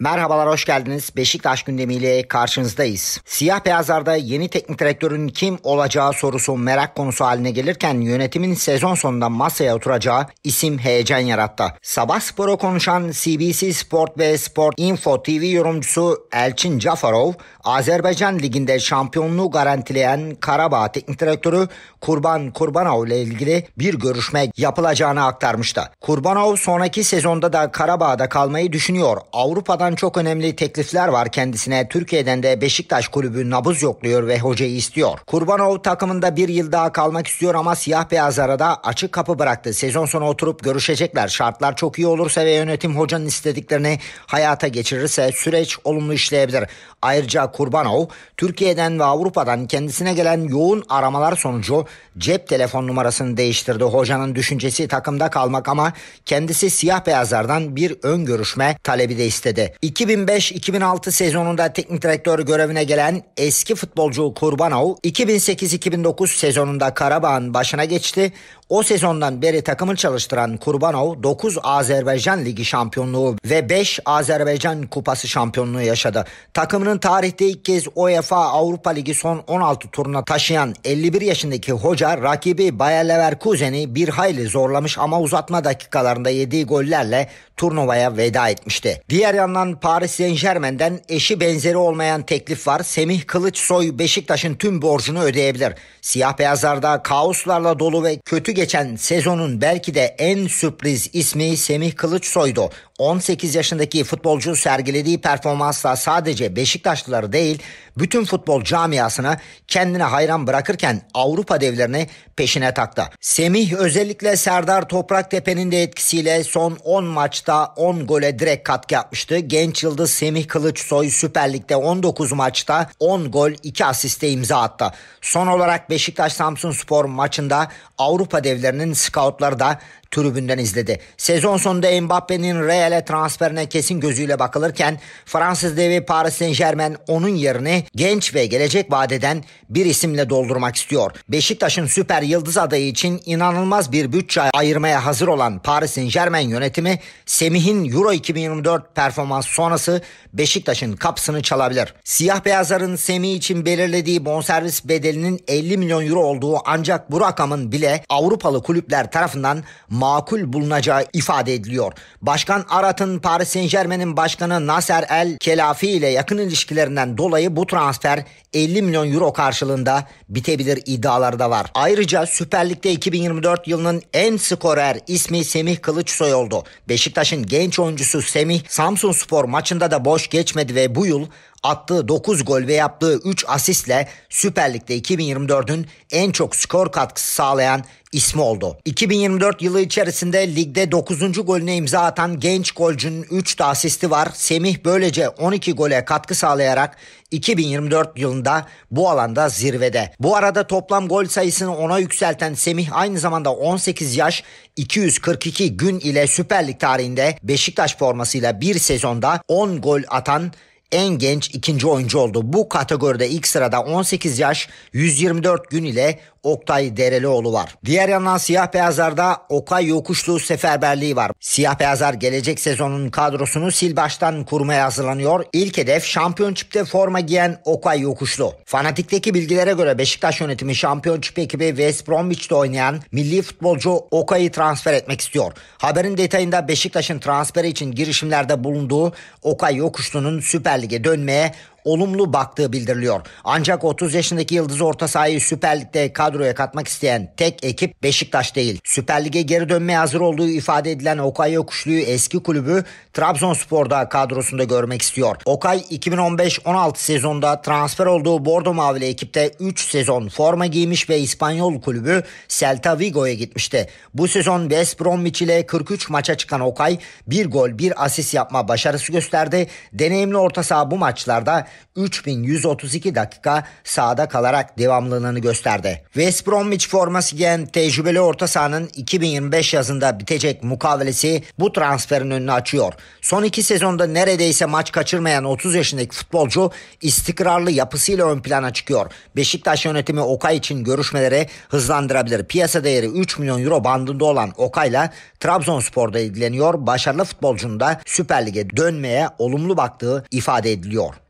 Merhabalar hoş geldiniz. Beşiktaş gündemiyle karşınızdayız. Siyah beyazlarda yeni teknik direktörün kim olacağı sorusu merak konusu haline gelirken yönetimin sezon sonunda masaya oturacağı isim heyecan yarattı. Sabah Spor'a konuşan CBC Sport ve Sport Info TV yorumcusu Elçin Cafarov, Azerbaycan Ligi'nde şampiyonluğu garantileyen Karabağ teknik direktörü Kurban Kurbanov ile ilgili bir görüşme yapılacağını aktarmıştı. Kurbanov sonraki sezonda da Karabağ'da kalmayı düşünüyor. Avrupa'dan yapılan çok önemli teklifler var kendisine. Türkiye'den de Beşiktaş kulübü nabız yokluyor ve hocayı istiyor. Kurbanov takımında bir yıl daha kalmak istiyor ama siyah beyaz arada açık kapı bıraktı. Sezon sonu oturup görüşecekler. Şartlar çok iyi olursa ve yönetim hocanın istediklerini hayata geçirirse süreç olumlu işleyebilir. Ayrıca Kurbanov Türkiye'den ve Avrupa'dan kendisine gelen yoğun aramalar sonucu cep telefon numarasını değiştirdi. Hocanın düşüncesi takımda kalmak ama kendisi siyah beyazlardan bir ön görüşme talebi de istedi. 2005-2006 sezonunda teknik direktör görevine gelen eski futbolcu Kurbanov 2008-2009 sezonunda Karabağ'ın başına geçti. O sezondan beri takımı çalıştıran Kurbanov 9 Azerbaycan Ligi şampiyonluğu ve 5 Azerbaycan Kupası şampiyonluğu yaşadı. Takımının tarihte ilk kez UEFA Avrupa Ligi son 16 turuna taşıyan 51 yaşındaki hoca rakibi Bayer Leverkusen'i bir hayli zorlamış ama uzatma dakikalarında yediği gollerle turnuvaya veda etmişti. Diğer yandan Paris Saint Germain'den eşi benzeri olmayan teklif var. Semih Kılıçsoy Beşiktaş'ın tüm borcunu ödeyebilir. Siyah beyazlarda kaoslarla dolu ve kötü geçen sezonun belki de en sürpriz ismi Semih Kılıçsoy'du. 18 yaşındaki futbolcu sergilediği performansla sadece Beşiktaşlıları değil bütün futbol camiasına kendine hayran bırakırken Avrupa devlerini peşine taktı. Semih özellikle Serdar Topraktepe'nin de etkisiyle son 10 maçta 10 gole direkt katkı yapmıştı. Genç yıldız Semih Kılıçsoy Süper Lig'de 19 maçta 10 gol 2 asiste imza attı. Son olarak Beşiktaş Samsun Spor maçında Avrupa devlerinin scoutları da tribünden izledi. Sezon sonunda Mbappe'nin Real'e transferine kesin gözüyle bakılırken Fransız devi Paris Saint Germain onun yerini genç ve gelecek vadeden bir isimle doldurmak istiyor. Beşiktaş'ın süper yıldız adayı için inanılmaz bir bütçe ayırmaya hazır olan Paris Saint Germain yönetimi Semih'in Euro 2024 performans sonrası Beşiktaş'ın kapısını çalabilir. Siyah beyazların Semih için belirlediği bonservis bedelinin 50 milyon euro olduğu ancak bu rakamın bile Avrupalı kulüpler tarafından makul bulunacağı ifade ediliyor. Başkan Arat'ın Paris Saint Germain'in başkanı Nasser El Kelafi ile yakın ilişkilerinden dolayı bu transfer 50 milyon euro karşılığında bitebilir iddiaları da var. Ayrıca Süper Lig'de 2024 yılının en skorer ismi Semih Kılıçsoy oldu. Beşiktaş'ın genç oyuncusu Semih Samsun Spor maçında da boş geçmedi ve bu yıl attığı 9 gol ve yaptığı 3 asistle Süper Lig'de 2024'ün en çok skor katkısı sağlayan ismi oldu. 2024 yılı içerisinde ligde 9. golüne imza atan genç golcünün 3 de asisti var. Semih böylece 12 gole katkı sağlayarak 2024 yılında bu alanda zirvede. Bu arada toplam gol sayısını 10'a yükselten Semih aynı zamanda 18 yaş 242 gün ile Süper Lig tarihinde Beşiktaş formasıyla bir sezonda 10 gol atan en genç ikinci oyuncu oldu. Bu kategoride ilk sırada 18 yaş 124 gün ile Oktay Derelioğlu var. Diğer yandan siyah beyazlarda Okay Yokuşlu seferberliği var. Siyah beyazlar gelecek sezonun kadrosunu sil baştan kurmaya hazırlanıyor. İlk hedef şampiyonçipte forma giyen Okay Yokuşlu. Fanatik'teki bilgilere göre Beşiktaş yönetimi şampiyonçip ekibi West Bromwich'te oynayan milli futbolcu Okay'ı transfer etmek istiyor. Haberin detayında Beşiktaş'ın transferi için girişimlerde bulunduğu Okay Yokuşlu'nun Süper velger den med, olumlu baktığı bildiriliyor. Ancak 30 yaşındaki yıldız orta sahayı Süper Lig'de kadroya katmak isteyen tek ekip Beşiktaş değil. Süper Lig'e geri dönmeye hazır olduğu ifade edilen Okay Yokuşlu'yu eski kulübü Trabzonspor'da kadrosunda görmek istiyor. Okay 2015-16 sezonda transfer olduğu Bordo Mavili ekipte 3 sezon forma giymiş ve İspanyol kulübü Celta Vigo'ya gitmişti. Bu sezon West Bromwich ile 43 maça çıkan Okay bir gol bir asist yapma başarısı gösterdi. Deneyimli orta saha bu maçlarda 3132 dakika sahada kalarak devamlılığını gösterdi. West Bromwich forması giyen tecrübeli orta sahanın 2025 yazında bitecek mukavelesi bu transferin önünü açıyor. Son iki sezonda neredeyse maç kaçırmayan 30 yaşındaki futbolcu istikrarlı yapısıyla ön plana çıkıyor. Beşiktaş yönetimi Okay için görüşmeleri hızlandırabilir. Piyasa değeri 3 milyon euro bandında olan Okay'la Trabzonspor'da ilgileniyor. Başarılı futbolcunun da Süper Lig'e dönmeye olumlu baktığı ifade ediliyor.